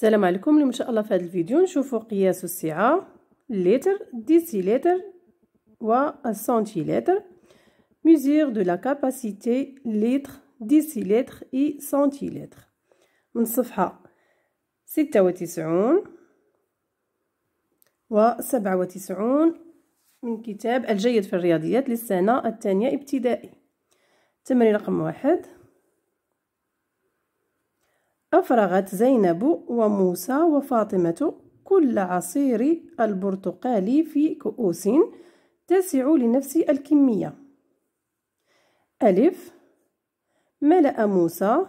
السلام عليكم اليوم ان شاء الله في هذا الفيديو نشوفوا قياس السعه لتر ديسيلتر والسنتيلتر mesure دو la capacité لتر décilitre اي centilitre من صفحه 96 و 97 من كتاب الجيد في الرياضيات للسنه الثانيه ابتدائي تمرين رقم واحد أفرغت زينب وموسى وفاطمة كل عصير البرتقال في كؤوس تسع لنفس الكمية ألف ملأ موسى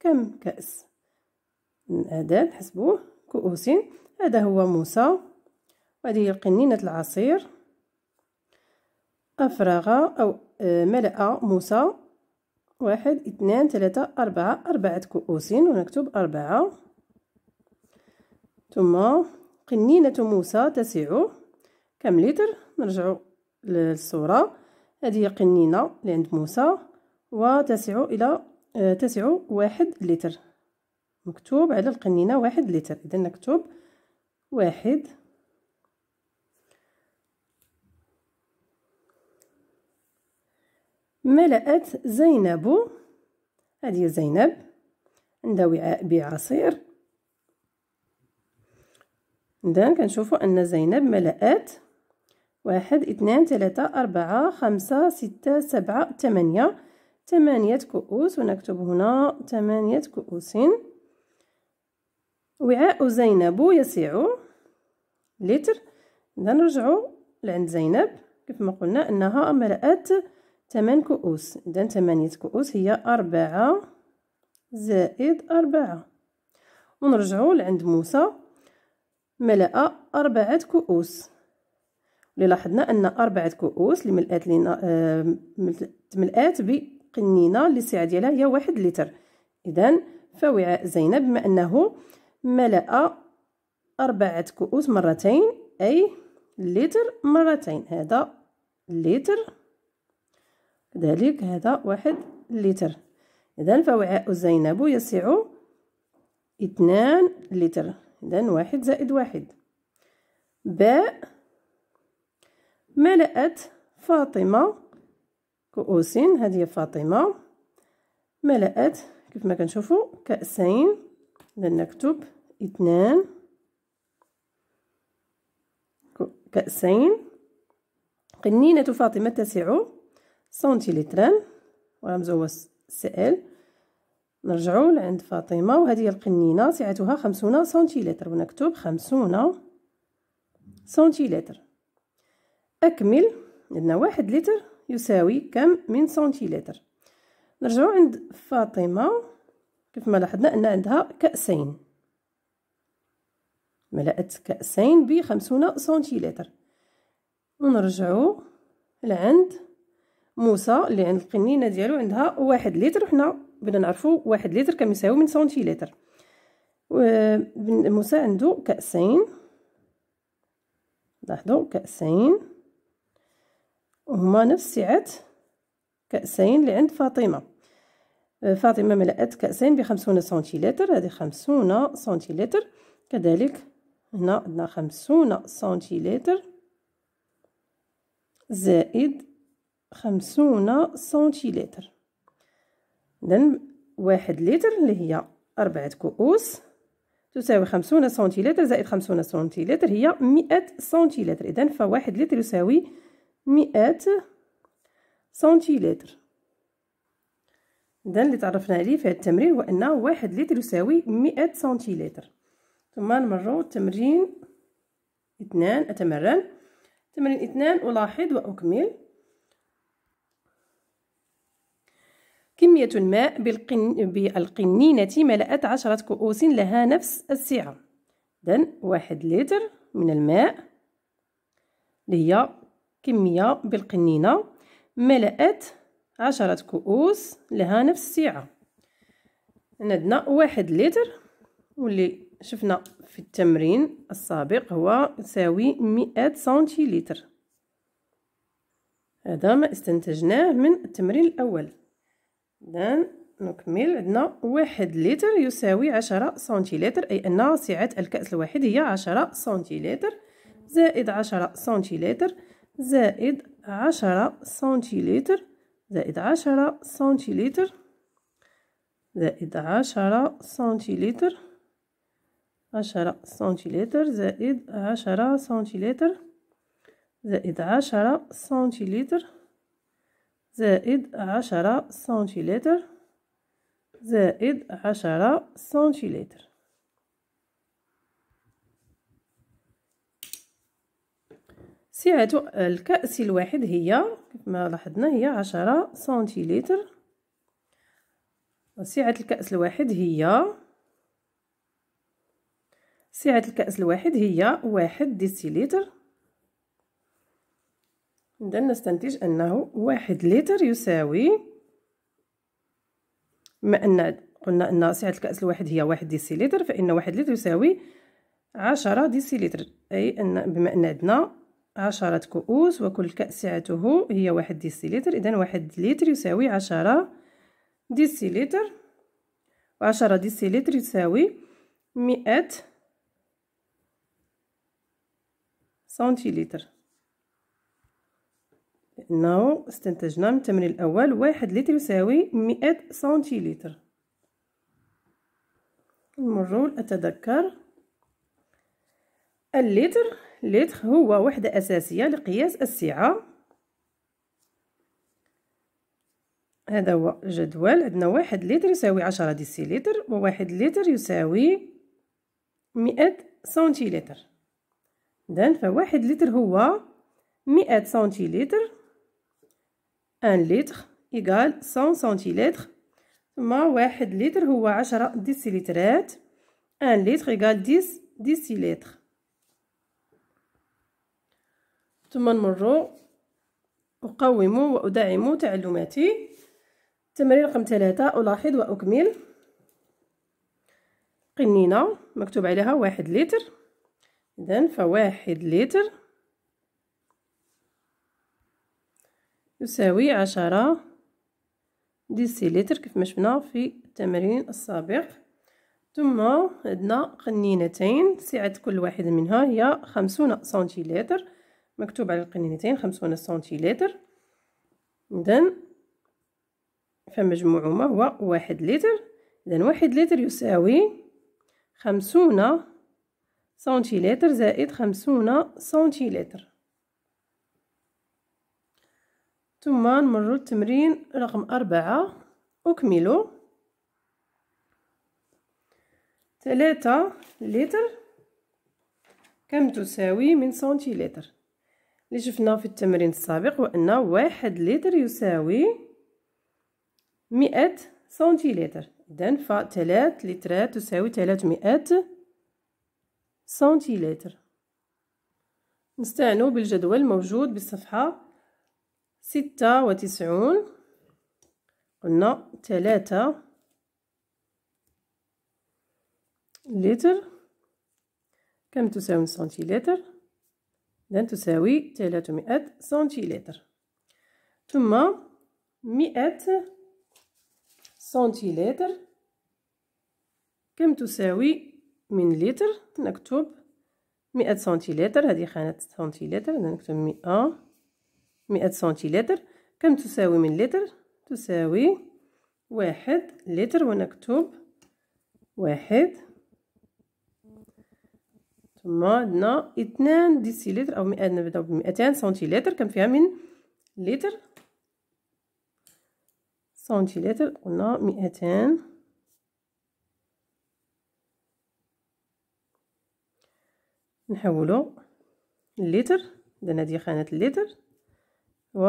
كم كأس هذا نحسبوه كؤوس هذا هو موسى وهذه قنينة العصير أفرغ أو آه، ملأ موسى واحد اثنان ثلاثة أربعة أربعة كؤوس ونكتب أربعة ثم قنينة موسى تسع كم لتر نرجع للصورة هذه قنينة لعند عند موسى وتسع إلى آه، تسع واحد لتر مكتوب على القنينة واحد لتر إذا نكتب واحد ملأت زينب هذه زينب عندها وعاء بعصير إذن كنشوفوا أن زينب ملأت واحد اثنان ثلاثة أربعة خمسة ستة سبعة ثمانية ثمانية كؤوس ونكتب هنا ثمانية كؤوس وعاء زينب يسع لتر إذا نرجعوا لعند زينب كيف ما قلنا أنها ملأت ثمان كؤوس إذا ثمانية كؤوس هي أربعة زائد أربعة ونرجعو لعند موسى ملأ أربعة كؤوس لاحظنا أن أربعة كؤوس اللي ملأت لنا آه ملأت بقنينة اللي السعة ديالها هي واحد لتر إذا فوعاء زينب بما أنه ملأ أربعة كؤوس مرتين أي لتر مرتين هذا لتر ذلك هذا واحد لتر إذا فوعاء زينب يسع اثنان لتر إذا واحد زائد واحد باء ملأت فاطمة كؤوسين هذه فاطمة ملأت كيف ما كنشوفوا كأسين لنكتب نكتب اثنان كأسين قنينة فاطمة تسع سنتيلتران ورمزه هو ال نرجعو لعند فاطمه وهذه القنينه سعتها خمسون سنتيلتر ونكتب خمسون سنتيلتر اكمل عندنا واحد لتر يساوي كم من سنتيلتر نرجعو عند فاطمه كيف ما لاحظنا ان عندها كاسين ملأت كأسين بخمسون سنتيلتر ونرجعو لعند موسى اللي عند القنينه ديالو عندها واحد لتر حنا بنا نعرفو واحد لتر كم يساوي من سنتيلتر موسى عنده كاسين لاحظوا كاسين وهما نفس سعه كاسين اللي عند فاطمه أه، فاطمه ملأت كاسين بخمسون سنتيلتر هذه خمسون سنتيلتر كذلك هنا عندنا خمسون سنتيلتر زائد خمسون سنتيلتر إذن واحد لتر اللي هي أربعة كؤوس تساوي خمسون سنتيلتر زائد خمسون سنتيلتر هي مئة سنتيلتر إذن فواحد لتر يساوي مئة سنتيلتر إذن اللي تعرفنا عليه في هذا التمرين هو أن واحد لتر يساوي مئة سنتيلتر ثم نمرو تمرين اثنان أتمرن تمرين اثنان ألاحظ وأكمل كمية الماء بالقن... بالقنينة ملأت عشرة كؤوس لها نفس السعة إذن واحد لتر من الماء اللي هي كمية بالقنينة ملأت عشرة كؤوس لها نفس السعة عندنا واحد لتر واللي شفنا في التمرين السابق هو يساوي مئة سنتي هذا ما استنتجناه من التمرين الأول إذن نكمل عندنا واحد لتر يساوي عشرة سنتيلتر أي أن سعة الكأس الواحد هي عشرة سنتيلتر زائد عشرة سنتيلتر زائد عشرة سنتيلتر زائد عشرة سنتيلتر زائد عشرة سنتيلتر عشرة سنتيلتر زائد عشرة سنتيلتر زائد عشرة سنتيلتر زائد عشرة سنتيلتر زائد عشرة سنتيلتر سعة الكأس الواحد هي كما لاحظنا هي عشرة سنتيلتر سعة الكأس الواحد هي سعة الكأس الواحد هي واحد ديسيلتر إذا نستنتج أنه واحد لتر يساوي ما أن قلنا أن سعة الكأس الواحد هي واحد ديسيلتر فإن واحد لتر يساوي عشرة ديسيلتر أي أن بما أن عندنا عشرة كؤوس وكل كأس سعته هي واحد ديسيلتر إذا واحد لتر يساوي عشرة ديسيلتر وعشرة ديسيلتر يساوي مئة سنتيلتر لأنه استنتجنا من التمرين الأول واحد لتر يساوي مئة سنتيلتر نمرو أتذكر اللتر لتر هو وحدة أساسية لقياس السعة هذا هو الجدول عندنا واحد لتر يساوي عشرة ديسيلتر وواحد لتر يساوي مئة سنتيلتر إذن فواحد لتر هو مئة سنتيلتر ان لتر إيكال 100 سنتيلتر ثم واحد لتر هو عشرة ديسيلترات ان لتر إيكال ديس ديسيلتر ثم نمر أقوم وأدعم تعلماتي تمرين رقم ثلاثة ألاحظ وأكمل قنينة مكتوب عليها واحد لتر إذن فواحد لتر يساوي عشرة ديسيلتر كيف ما شفنا في التمرين السابق ثم عندنا قنينتين سعة كل واحدة منها هي خمسون سنتيلتر مكتوب على القنينتين خمسون سنتيلتر إذن فمجموعهما هو واحد لتر إذن واحد لتر يساوي خمسون سنتيلتر زائد خمسون سنتيلتر ثم نمر التمرين رقم أربعة أكملوا ثلاثة لتر كم تساوي من سنتيلتر اللي شفناه في التمرين السابق وأن واحد لتر يساوي مئة سنتيلتر إذن فثلاث لترات تساوي ثلاثمائة سنتيلتر نستعنوا بالجدول الموجود بالصفحة ستة وتسعون قلنا ثلاثة لتر كم تساوي سنتيلتر إذا تساوي ثلاثمائة سنتيلتر ثم مئة سنتيلتر كم تساوي من لتر نكتب مئة سنتيلتر هذه خانة سنتيلتر نكتب مئة مئة سنتيلتر كم تساوي من لتر تساوي واحد لتر ونكتب واحد ثم عندنا اثنان ديسيلتر او مئة نبداو بمئتان سنتيلتر كم فيها من لتر سنتيلتر قلنا مئتان نحولو لتر اذا هذه خانة اللتر و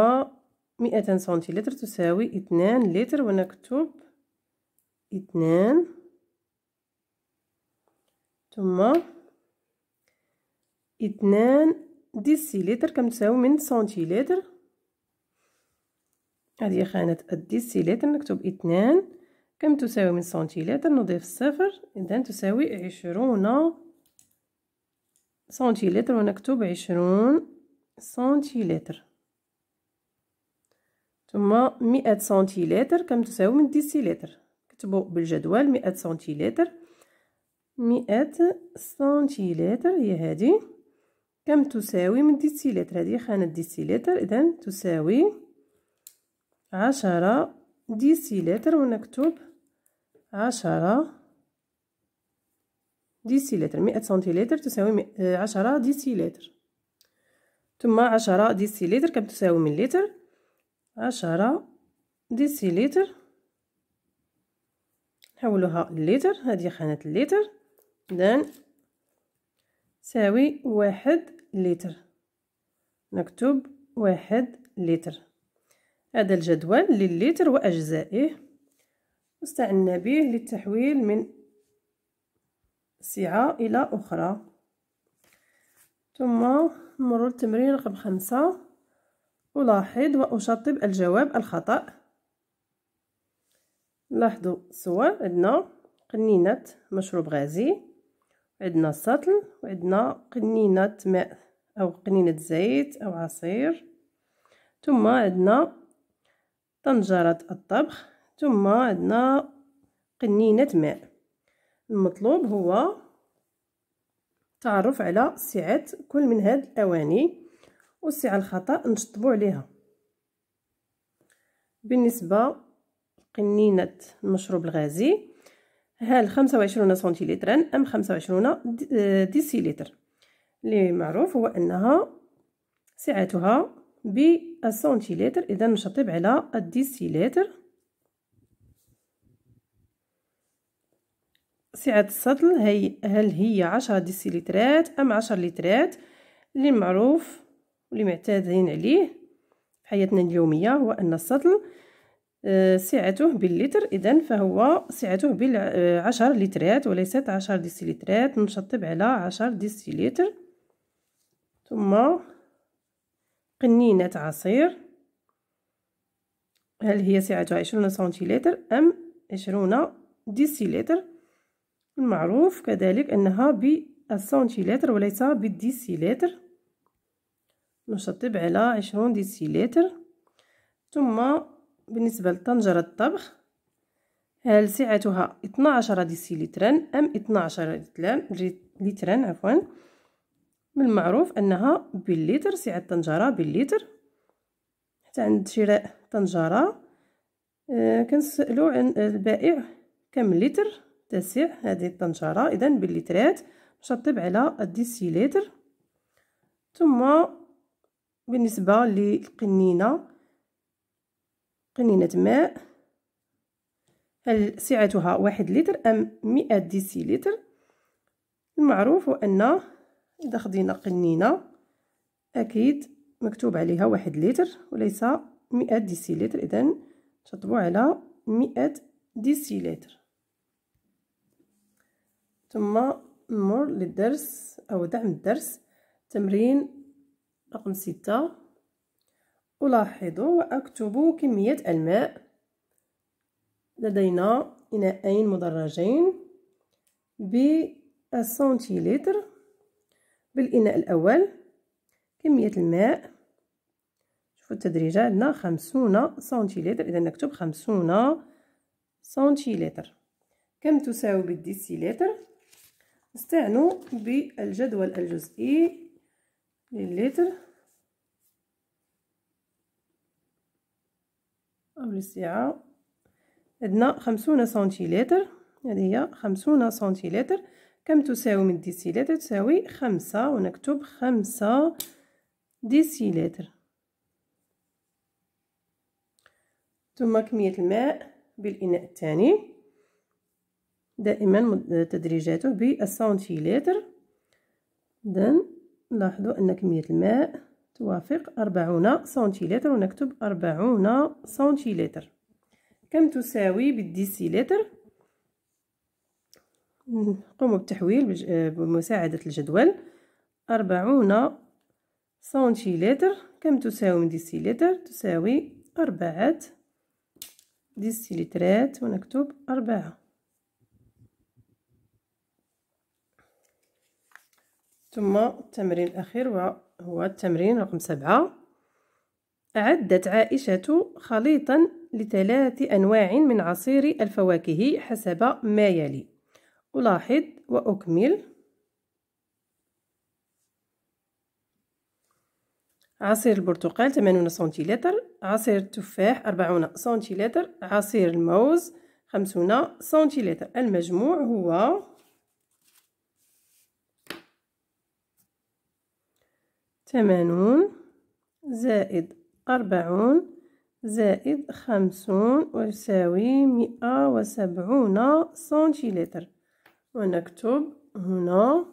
ومئتان سنتيلتر تساوي اثنان لتر ونكتب اثنان ثم اثنان ديسيلتر كم تساوي من سنتيلتر هذه خانة الديسيلتر نكتب اثنان كم تساوي من سنتيلتر نضيف صفر إذا تساوي عشرون سنتيلتر ونكتب عشرون سنتيلتر ثم مئة سنتيلتر كم تساوي من ديسيلتر كتبوا بالجدول مئة سنتيلتر مئة سنتيلتر هي هذه كم تساوي من ديسيلتر هذه خانة ديسيلتر إذا تساوي عشرة ديسيلتر ونكتب عشرة ديسيلتر مئة سنتيلتر تساوي عشرة ديسيلتر ثم عشرة ديسيلتر كم تساوي من لتر عشرة ديسيليتر نحولوها لتر هذه خانة اللتر إذن تساوي واحد لتر نكتب واحد لتر هذا الجدول لليتر وأجزائه استعنا به للتحويل من سعة إلى أخرى ثم نمر التمرين رقم خمسة ألاحظ وأشطب الجواب الخطأ لاحظوا سوا عندنا قنينة مشروب غازي عندنا السطل وعندنا قنينة ماء أو قنينة زيت أو عصير ثم عندنا طنجرة الطبخ ثم عندنا قنينة ماء المطلوب هو تعرف على سعة كل من هاد الأواني والسعه الخطا نشطبو عليها بالنسبه لقنينه المشروب الغازي هل 25 سنتيلتر ام 25 آه، ديسيلتر اللي معروف هو انها سعتها بالسنتيلتر اذا نشطب على الديسيلتر سعة السطل هي هل هي عشرة ديسيلترات أم عشر لترات اللي معروف واللي معتادين عليه في حياتنا اليومية هو أن السطل آه، سعته باللتر إذا فهو سعته بالعشر لترات وليست عشر ديسيلترات نشطب على عشر ديسيلتر ثم قنينة عصير هل هي سعتها عشرون سنتيلتر أم عشرون ديسيلتر المعروف كذلك أنها بالسنتيلتر وليس بالديسيلتر نشطب على عشرون ديسيلتر ثم بالنسبة لطنجرة الطبخ هل سعتها 12 ديسيلترا أم 12 لترا عفوا من المعروف أنها بالليتر سعة الطنجرة بالليتر حتى عند شراء طنجرة آه، كنسألو عن البائع كم لتر تسع هذه الطنجرة إذا باللترات نشطب على الديسيلتر ثم بالنسبه للقنينه قنينه ماء هل سعتها واحد لتر ام مئة ديسيلتر المعروف هو ان اذا خدينا قنينه اكيد مكتوب عليها واحد لتر وليس مئة ديسيلتر اذا نشطبوا على مئة ديسيلتر ثم نمر للدرس او دعم الدرس تمرين رقم ستة ألاحظ وأكتب كمية الماء لدينا إناءين مدرجين بالسنتيلتر بالإناء الأول كمية الماء شوفوا التدريجة عندنا خمسون سنتيلتر إذا نكتب خمسون سنتيلتر كم تساوي بالديسيلتر نستعنوا بالجدول الجزئي لتر أو للسعة عندنا خمسون سنتيلتر هذه هي خمسون سنتيلتر كم تساوي من ديسيلتر تساوي خمسة ونكتب خمسة ديسيلتر ثم كمية الماء بالإناء الثاني دائما تدريجاته بالسنتيلتر إذن لاحظوا أن كمية الماء توافق 40 سنتيلتر ونكتب 40 سنتيلتر كم تساوي بالديسيلتر نقوم بالتحويل بمساعدة الجدول 40 سنتيلتر كم تساوي من ديسيلتر تساوي 4 ديسيلترات ونكتب 4 ثم التمرين الأخير وهو التمرين رقم سبعة أعدت عائشة خليطا لثلاث أنواع من عصير الفواكه حسب ما يلي ألاحظ وأكمل عصير البرتقال 80 سنتيلتر عصير التفاح 40 سنتيلتر عصير الموز 50 سنتيلتر المجموع هو ثمانون زائد أربعون زائد خمسون ويساوي مئة وسبعون سنتيلتر ونكتب هنا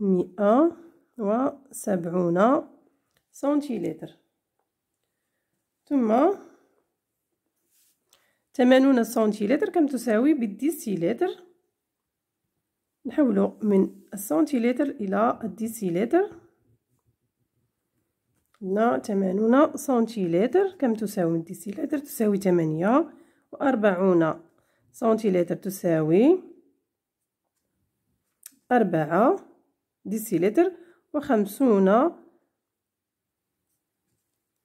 مئة وسبعون سنتيلتر ثم ثمانون سنتيلتر كم تساوي بالديسيلتر نحولو من السنتيلتر إلى الديسيلتر هنا 80 سنتيلتر كم تساوي الديسيلتر تساوي 8 وأربعون سنتيلتر تساوي أربعة ديسيلتر وخمسون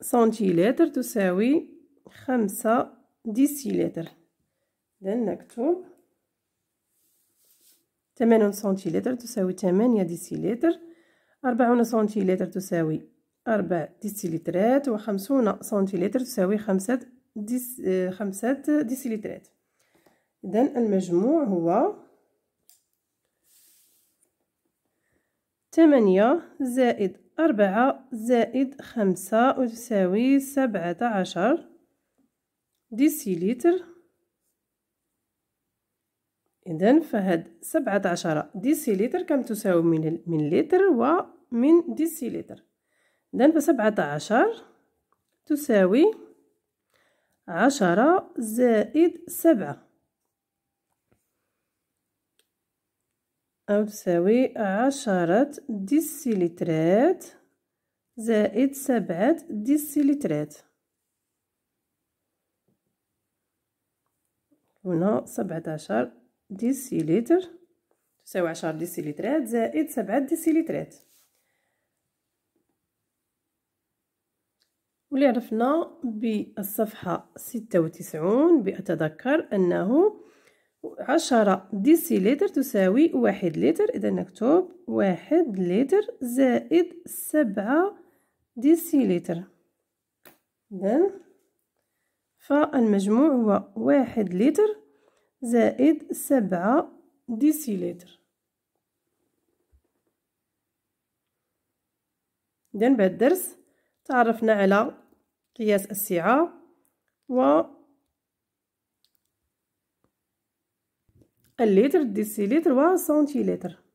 سنتيلتر تساوي خمسة ديسيلتر إذن نكتب ثمانون سنتيلتر تساوي ثمانية ديسيلتر أربعون سنتيلتر تساوي أربع ديسيلترات وخمسون سنتيلتر تساوي خمسة ديس آه، خمسة ديسيلترات إذا المجموع هو ثمانية زائد أربعة زائد خمسة وتساوي سبعة عشر ديسيلتر إذا فهاد سبعة عشر ديسيلتر كم تساوي من من لتر من ديسيلتر إذا فسبعة عشر تساوي عشرة زائد سبعة أو تساوي عشرة ديسيلترات زائد سبعة ديسيلترات هنا سبعة عشر ديسيليتر تساوي عشر ديسيليترات زائد سبعة ديسيليترات واللي عرفنا بالصفحة ستة وتسعون بأتذكر أنه عشرة ديسيليتر تساوي واحد لتر إذا نكتب واحد لتر زائد سبعة ديسيليتر إذا فالمجموع هو واحد لتر زائد سبعة ديسيلتر إذن بعد الدرس تعرفنا على قياس السعة و اللتر ديسيلتر سنتيلتر